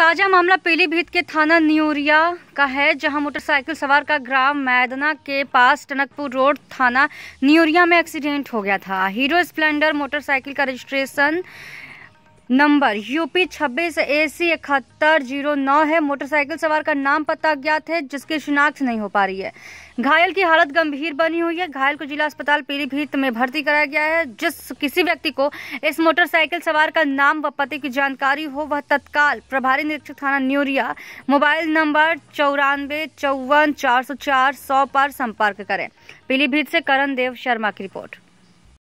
ताज़ा मामला पीलीभीत के थाना न्यूरिया का है जहां मोटरसाइकिल सवार का ग्राम मैदना के पास टनकपुर रोड थाना न्यूरिया में एक्सीडेंट हो गया था हीरो स्प्लेंडर मोटरसाइकिल का रजिस्ट्रेशन नंबर यूपी छब्बीस ए सी इकहत्तर जीरो नौ है मोटरसाइकिल सवार का नाम पता अज्ञात है जिसकी शिनाख्त नहीं हो पा रही है घायल की हालत गंभीर बनी हुई है घायल को जिला अस्पताल पीलीभीत में भर्ती कराया गया है जिस किसी व्यक्ति को इस मोटरसाइकिल सवार का नाम व पते की जानकारी हो वह तत्काल प्रभारी निरीक्षक थाना न्यूरिया मोबाइल नंबर चौरानबे चौवन चार सौ चार सौ पर संपर्क करें पीलीभीत से करण देव शर्मा की रिपोर्ट